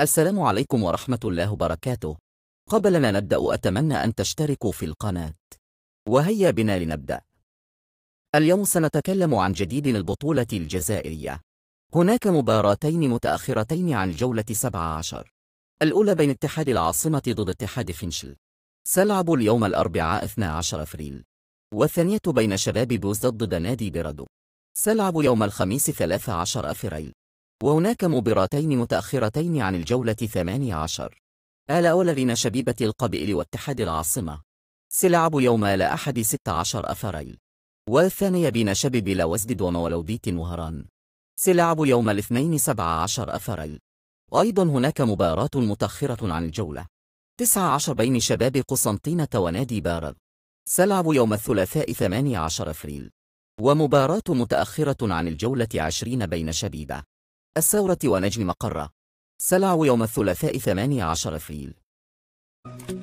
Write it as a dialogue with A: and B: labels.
A: السلام عليكم ورحمة الله وبركاته قبل ما نبدأ أتمنى أن تشتركوا في القناة وهيا بنا لنبدأ اليوم سنتكلم عن جديد البطولة الجزائرية هناك مباراتين متأخرتين عن جولة 17 الأولى بين اتحاد العاصمة ضد اتحاد فنشل سلعب اليوم الأربعاء 12 أفريل والثانية بين شباب بوزداد ضد نادي بيردو سلعب يوم الخميس 13 أفريل وهناك مباراتين متأخرتين عن الجولة 18 الأولى بين شبيبة القبيل واتحاد العاصمة سلعب يوم الأحد 16 أفريل والثانية بين شبيب لوزدد ومولوديت وهران سلعب يوم الاثنين 17 أفريل وأيضا هناك مباراة متأخرة عن الجولة 19 بين شباب قسنطينة ونادي بارد سلعب يوم الثلاثاء 18 أفريل ومباراة متأخرة عن الجولة 20 بين شبيبة الثورة ونجم مقرة سلعوا يوم الثلاثاء 18 أبريل